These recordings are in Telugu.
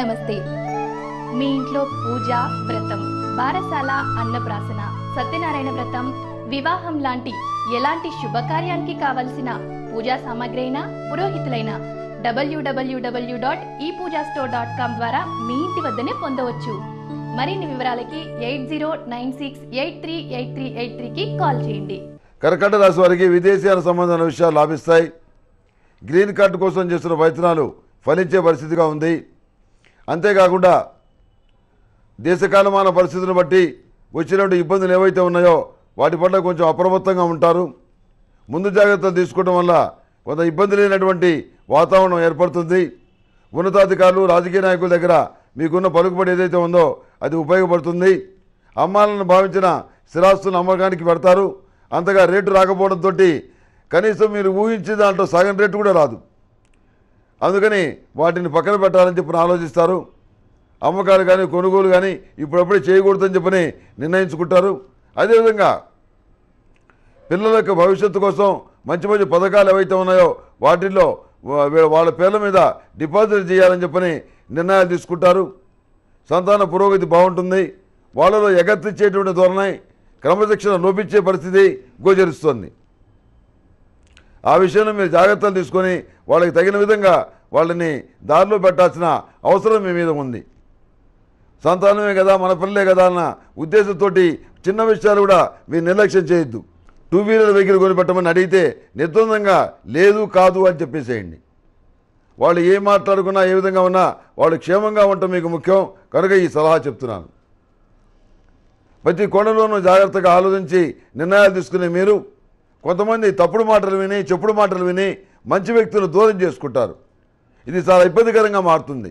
నమస్తే మీ ఇంట్లో పూజ వ్రతం బారసాల అన్నప్రాసన సత్యనారాయణ వ్రతం వివాహం లాంటి ఎలాంటి శుభకార్యానికి కావలసిన పూజా సామాగ్రి అయినా పురోహితులైన డబ్ల్యూడబ్ల్యూడబ్ల్యూ డాట్ ఈ పూజా స్టోర్ డాట్ కామ్ ద్వారా మీ ఇంటి వద్దనే పొందవచ్చు మరిన్ని వివరాలకి eight zero nine six eight three eight three eight త్రీకి కాల్ చేయండి కర్కట రాశి వారికి విదేశీయాల సంబంధమైన విషయాలు లాభిస్తాయి గ్రీన్ కార్డు కోసం చేస్తున్న ప్రయత్నాలు ఫలించే పరిస్థితిగా ఉంది అంతేకాకుండా దేశకాలమాన పరిస్థితులను బట్టి వచ్చినటువంటి ఇబ్బందులు ఏవైతే ఉన్నాయో వాటి పట్ల కొంచెం అప్రమత్తంగా ఉంటారు ముందు జాగ్రత్తలు తీసుకోవడం వల్ల కొంత ఇబ్బంది లేనటువంటి వాతావరణం ఏర్పడుతుంది ఉన్నతాధికారులు రాజకీయ నాయకుల దగ్గర మీకున్న పలుకుబడి ఏదైతే ఉందో అది ఉపయోగపడుతుంది అమ్మాలను భావించిన స్థిరాస్తులను అమ్మకానికి పెడతారు అంతగా రేటు రాకపోవడంతో కనీసం మీరు ఊహించి దాంట్లో సగం రేటు కూడా రాదు అందుకని వాటిని పక్కన పెట్టాలని చెప్పిన ఆలోచిస్తారు అమ్మకాలు కానీ కొనుగోలు కానీ ఇప్పుడప్పుడే చేయకూడదని చెప్పని నిర్ణయించుకుంటారు అదేవిధంగా పిల్లల యొక్క భవిష్యత్తు కోసం మంచి మంచి పథకాలు ఏవైతే ఉన్నాయో వాటిల్లో వాళ్ళ పేర్ల మీద డిపాజిట్ చేయాలని చెప్పని నిర్ణయాలు తీసుకుంటారు సంతాన పురోగతి బాగుంటుంది వాళ్ళలో ఎగర్తిచ్చేటువంటి ధోరణి క్రమశిక్షణ లోపించే పరిస్థితి గోచరిస్తుంది ఆ విషయంలో మీరు జాగ్రత్తలు తీసుకొని వాళ్ళకి తగిన విధంగా వాళ్ళని దారిలో పెట్టాల్సిన అవసరం మీ మీద ఉంది సంతానమే కదా మన పిల్లలే కదా అన్న ఉద్దేశంతో చిన్న విషయాలు కూడా మీరు నిర్లక్ష్యం చేయొద్దు టూ వీలర్ వెహికల్ కొనిపెట్టమని అడిగితే నిర్ద్వందంగా లేదు కాదు అని చెప్పేసేయండి వాళ్ళు ఏం మాట్లాడుకున్నా ఏ విధంగా ఉన్నా వాళ్ళు క్షేమంగా ఉండటం మీకు ముఖ్యం కనుక ఈ సలహా చెప్తున్నాను ప్రతి కొండలోనూ జాగ్రత్తగా ఆలోచించి నిర్ణయాలు తీసుకునే మీరు కొంతమంది తప్పుడు మాటలు విని చెప్పుడు మాటలు విని మంచి వ్యక్తులు దూరం చేసుకుంటారు ఇది చాలా ఇబ్బందికరంగా మారుతుంది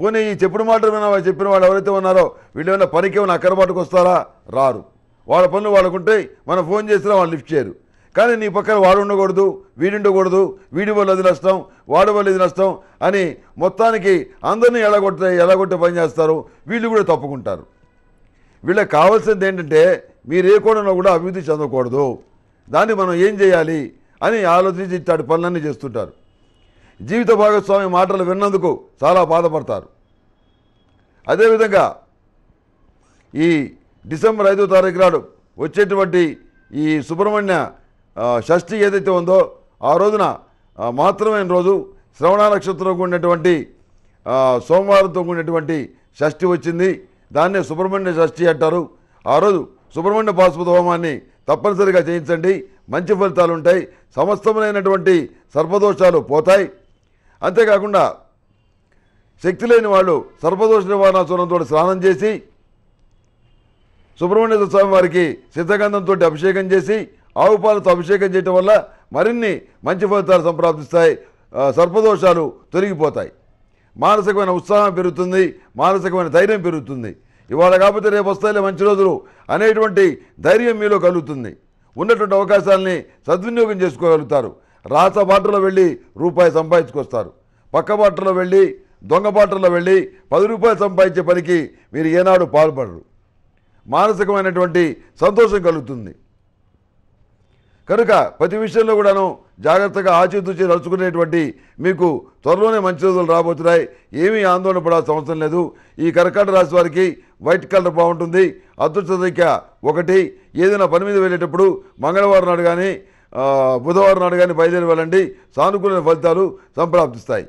పోనీ ఈ చెప్పుడు మాటలు విన చెప్పిన వాళ్ళు ఎవరైతే ఉన్నారో వీళ్ళు ఏమైనా పనికి ఏమైనా అక్కరబాటుకు వస్తారా రారు వాళ్ళ పనులు వాళ్ళకుంటే మనం ఫోన్ చేసినా వాళ్ళు లిఫ్ట్ చేయరు కానీ నీ పక్కన వాడు ఉండకూడదు వీడి ఉండకూడదు వీడి వల్ల అది నష్టం వాడి వల్ల ఇది నష్టం అని మొత్తానికి అందరినీ ఎలాగొట్టే ఎలాగొట్టే పని చేస్తారు వీళ్ళు కూడా తప్పుకుంటారు వీళ్ళకి కావాల్సింది ఏంటంటే మీరు ఏ కోణంలో కూడా అభివృద్ధి చెందకూడదు దాన్ని మనం ఏం చేయాలి అని ఆలోచించి ఇట్టాడు పనులన్నీ చేస్తుంటారు జీవిత భాగస్వామి మాటలు విన్నందుకు చాలా బాధపడతారు అదేవిధంగా ఈ డిసెంబర్ ఐదో తారీఖు నాడు వచ్చేటువంటి ఈ సుబ్రహ్మణ్య షష్ఠి ఏదైతే ఉందో ఆ రోజున మాత్రమైన రోజు శ్రవణ నక్షత్రం కూడినటువంటి సోమవారంతో కూడినటువంటి షష్ఠి వచ్చింది దాన్నే సుబ్రహ్మణ్య షష్ఠి అంటారు ఆ రోజు సుబ్రహ్మణ్య పాశుపత హోమాన్ని తప్పనిసరిగా చేయించండి మంచి ఫలితాలు ఉంటాయి సమస్తమైనటువంటి సర్పదోషాలు పోతాయి అంతేకాకుండా శక్తి లేని వాళ్ళు సర్పదోష నివారణ చూడంతో స్నానం చేసి సుబ్రహ్మణ్య స్వామి వారికి సిద్ధగంధంతో అభిషేకం చేసి ఆవు పాలతో అభిషేకం చేయటం వల్ల మరిన్ని మంచి ఫలితాలు సంప్రాప్తిస్తాయి సర్పదోషాలు తొలగిపోతాయి మానసికమైన ఉత్సాహం పెరుగుతుంది మానసికమైన ధైర్యం పెరుగుతుంది ఇవాళ కాకపోతే రేపు వస్తాయిలే మంచి రోజులు అనేటువంటి ధైర్యం మీలో కలుగుతుంది ఉన్నటువంటి అవకాశాలని సద్వినియోగం చేసుకోగలుగుతారు రాస బాటలో వెళ్ళి రూపాయి సంపాదించుకొస్తారు పక్క బాటలో వెళ్ళి దొంగ బాటలో వెళ్ళి పది రూపాయలు సంపాదించే పనికి మీరు ఏనాడు పాల్పడరు మానసికమైనటువంటి సంతోషం కలుగుతుంది కనుక ప్రతి విషయంలో కూడాను జాగ్రత్తగా ఆచితూచి నడుచుకునేటువంటి మీకు త్వరలోనే మంచి రోజులు రాబోతున్నాయి ఏమీ ఆందోళన పడాల్సిన అవసరం లేదు ఈ కరకాట రాశి వారికి వైట్ కలర్ బాగుంటుంది అదృష్ట సంఖ్య ఒకటి ఏదైనా పని మీద వెళ్ళేటప్పుడు మంగళవారం నాడు కానీ బుధవారం నాడు కానీ బయలుదేరి వెళ్ళండి సానుకూల ఫలితాలు సంప్రాప్తిస్తాయి